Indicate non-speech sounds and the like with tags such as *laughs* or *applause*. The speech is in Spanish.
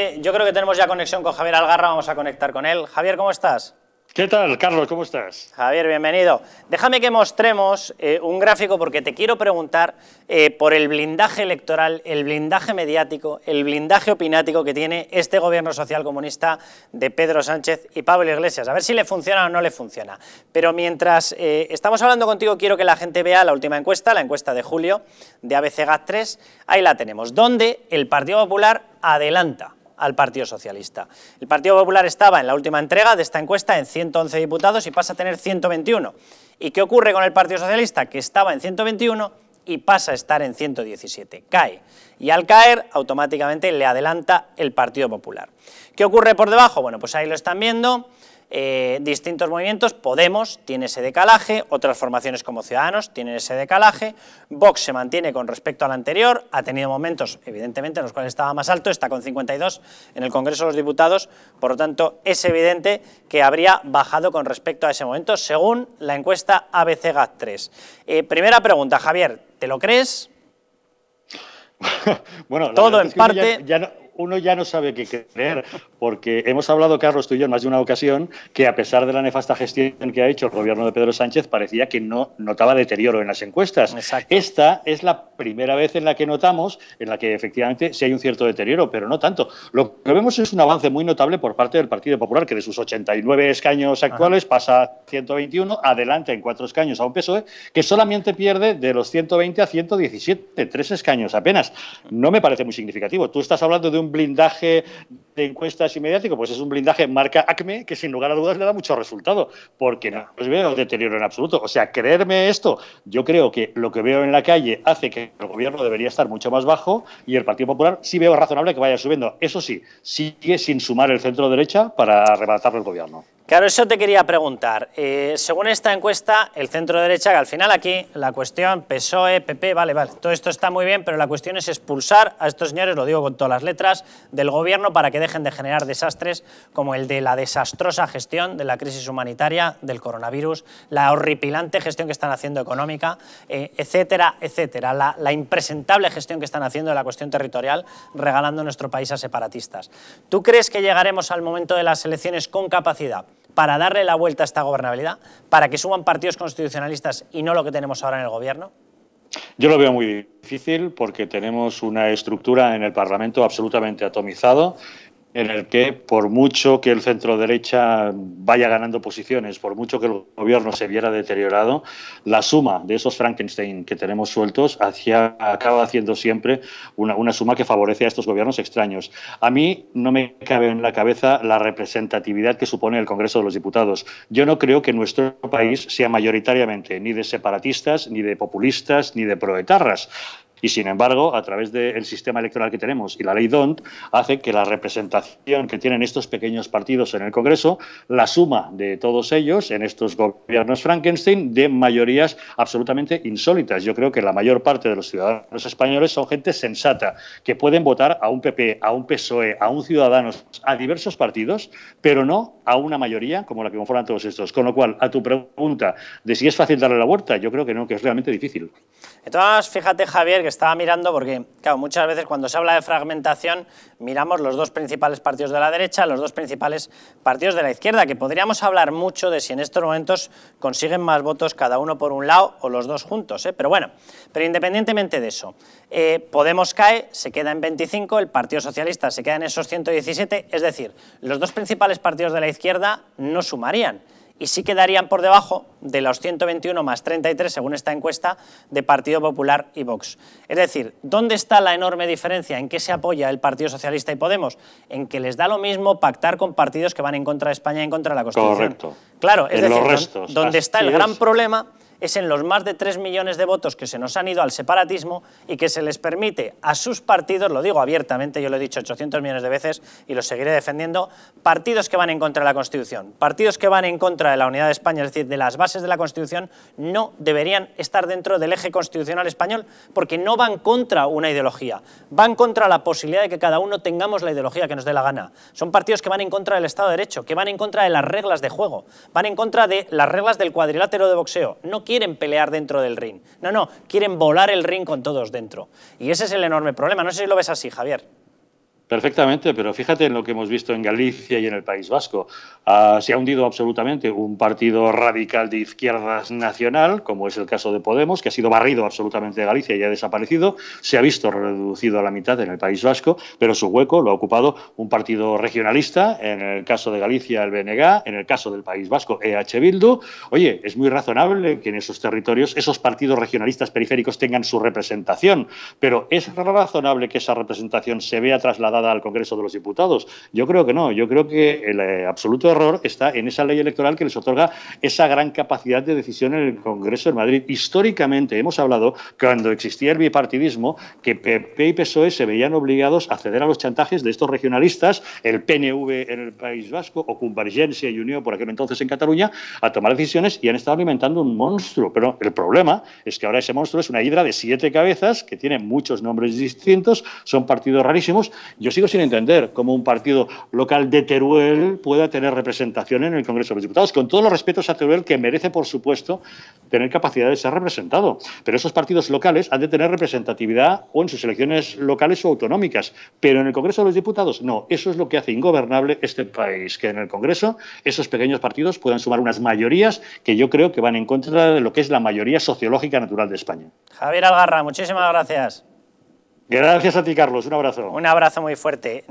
Eh, yo creo que tenemos ya conexión con Javier Algarra, vamos a conectar con él. Javier, ¿cómo estás? ¿Qué tal, Carlos? ¿Cómo estás? Javier, bienvenido. Déjame que mostremos eh, un gráfico porque te quiero preguntar eh, por el blindaje electoral, el blindaje mediático, el blindaje opinático que tiene este gobierno social comunista de Pedro Sánchez y Pablo Iglesias. A ver si le funciona o no le funciona. Pero mientras estamos hablando contigo, quiero que la gente vea la última encuesta, la encuesta de julio de ABC 3 Ahí la tenemos, donde el Partido Popular adelanta al Partido Socialista. El Partido Popular estaba en la última entrega de esta encuesta en 111 diputados y pasa a tener 121. ¿Y qué ocurre con el Partido Socialista? Que estaba en 121 y pasa a estar en 117. Cae. Y al caer, automáticamente le adelanta el Partido Popular. ¿Qué ocurre por debajo? Bueno, pues ahí lo están viendo. Eh, distintos movimientos, Podemos tiene ese decalaje, otras formaciones como Ciudadanos tienen ese decalaje, Vox se mantiene con respecto al anterior, ha tenido momentos, evidentemente, en los cuales estaba más alto, está con 52 en el Congreso de los Diputados, por lo tanto, es evidente que habría bajado con respecto a ese momento, según la encuesta ABC 3. Eh, primera pregunta, Javier, ¿te lo crees? *laughs* bueno, todo en es parte... uno ya no sabe qué creer, porque hemos hablado, Carlos, tú y yo, en más de una ocasión, que a pesar de la nefasta gestión que ha hecho el gobierno de Pedro Sánchez, parecía que no notaba deterioro en las encuestas. Esta es la primera vez en la que notamos, en la que efectivamente sí hay un cierto deterioro, pero no tanto. Lo que vemos es un avance muy notable por parte del Partido Popular, que de sus 89 escaños actuales pasa a 121, adelanta en cuatro escaños a un PSOE, que solamente pierde de los 120 a 117, tres escaños apenas. No me parece muy significativo. Tú estás hablando de un blindaje de encuestas inmediático, mediático, pues es un blindaje marca Acme que sin lugar a dudas le da mucho resultado, porque no los veo deterioro en absoluto. O sea, creerme esto, yo creo que lo que veo en la calle hace que el gobierno debería estar mucho más bajo y el Partido Popular sí veo razonable que vaya subiendo. Eso sí, sigue sin sumar el centro derecha para arrebatarle el gobierno. Claro, eso te quería preguntar. Eh, según esta encuesta, el centro derecha, que al final aquí la cuestión PSOE, PP, vale, vale, todo esto está muy bien, pero la cuestión es expulsar a estos señores, lo digo con todas las letras, del gobierno para que dejen de generar desastres como el de la desastrosa gestión de la crisis humanitaria, del coronavirus, la horripilante gestión que están haciendo económica, eh, etcétera, etcétera, la impresentable gestión que están haciendo de la cuestión territorial, regalando nuestro país a separatistas. ¿Tú crees que llegaremos al momento de las elecciones con capacidad? para darle la vuelta a esta gobernabilidad, para que suban partidos constitucionalistas y no lo que tenemos ahora en el gobierno? Yo lo veo muy difícil porque tenemos una estructura en el Parlamento absolutamente atomizado en el que por mucho que el centro derecha vaya ganando posiciones, por mucho que el gobierno se viera deteriorado, la suma de esos Frankenstein que tenemos sueltos acaba haciendo siempre una, una suma que favorece a estos gobiernos extraños. A mí no me cabe en la cabeza la representatividad que supone el Congreso de los Diputados. Yo no creo que nuestro país sea mayoritariamente ni de separatistas, ni de populistas, ni de proetarras. Y sin embargo, a través del sistema electoral que tenemos y la ley DONT, hace que la representación que tienen estos pequeños partidos en el Congreso, la suma de todos ellos en estos gobiernos Frankenstein, de mayorías absolutamente insólitas. Yo creo que la mayor parte de los ciudadanos españoles son gente sensata, que pueden votar a un PP, a un PSOE, a un Ciudadanos, a diversos partidos, pero no a una mayoría como la que conforman todos estos. Con lo cual, a tu pregunta de si es fácil darle la vuelta, yo creo que no, que es realmente difícil. Entonces, fíjate, Javier, que estaba mirando porque, claro, muchas veces cuando se habla de fragmentación miramos los dos principales partidos de la derecha, los dos principales partidos de la izquierda, que podríamos hablar mucho de si en estos momentos consiguen más votos cada uno por un lado o los dos juntos. ¿eh? Pero bueno, pero independientemente de eso, eh, Podemos cae, se queda en 25, el Partido Socialista se queda en esos 117, es decir, los dos principales partidos de la izquierda no sumarían y sí quedarían por debajo de los 121 más 33, según esta encuesta, de Partido Popular y Vox. Es decir, ¿dónde está la enorme diferencia? ¿En qué se apoya el Partido Socialista y Podemos? En que les da lo mismo pactar con partidos que van en contra de España y en contra de la Constitución. Correcto. Claro, es decir, los donde está el gran problema es en los más de 3 millones de votos que se nos han ido al separatismo y que se les permite a sus partidos, lo digo abiertamente, yo lo he dicho 800 millones de veces y lo seguiré defendiendo, partidos que van en contra de la Constitución, partidos que van en contra de la unidad de España, es decir, de las bases de la Constitución, no deberían estar dentro del eje constitucional español porque no van contra una ideología, van contra la posibilidad de que cada uno tengamos la ideología que nos dé la gana. Son partidos que van en contra del Estado de Derecho, que van en contra de las reglas de juego, van en contra de las reglas del cuadrilátero de boxeo. No quieren pelear dentro del ring. No, no, quieren volar el ring con todos dentro. Y ese es el enorme problema. No sé si lo ves así, Javier. Perfectamente, pero fíjate en lo que hemos visto en Galicia y en el País Vasco. Ah, se ha hundido absolutamente un partido radical de izquierdas nacional, como es el caso de Podemos, que ha sido barrido absolutamente de Galicia y ha desaparecido. Se ha visto reducido a la mitad en el País Vasco, pero su hueco lo ha ocupado un partido regionalista, en el caso de Galicia el BNG, en el caso del País Vasco EH Bildu. Oye, es muy razonable que en esos territorios esos partidos regionalistas periféricos tengan su representación, pero es razonable que esa representación se vea trasladada al Congreso de los Diputados. Yo creo que no, yo creo que el eh, absoluto error está en esa ley electoral que les otorga esa gran capacidad de decisión en el Congreso de Madrid. Históricamente hemos hablado, cuando existía el bipartidismo, que PP y PSOE se veían obligados a ceder a los chantajes de estos regionalistas, el PNV en el País Vasco o Convergencia y Unión por aquel entonces en Cataluña, a tomar decisiones y han estado alimentando un monstruo. Pero el problema es que ahora ese monstruo es una hidra de siete cabezas que tiene muchos nombres distintos, son partidos rarísimos yo sigo sin entender cómo un partido local de Teruel pueda tener representación en el Congreso de los Diputados, con todos los respetos a Teruel, que merece, por supuesto, tener capacidad de ser representado. Pero esos partidos locales han de tener representatividad o en sus elecciones locales o autonómicas. Pero en el Congreso de los Diputados, no. Eso es lo que hace ingobernable este país, que en el Congreso esos pequeños partidos puedan sumar unas mayorías que yo creo que van en contra de lo que es la mayoría sociológica natural de España. Javier Algarra, muchísimas gracias. Gracias a ti, Carlos. Un abrazo. Un abrazo muy fuerte.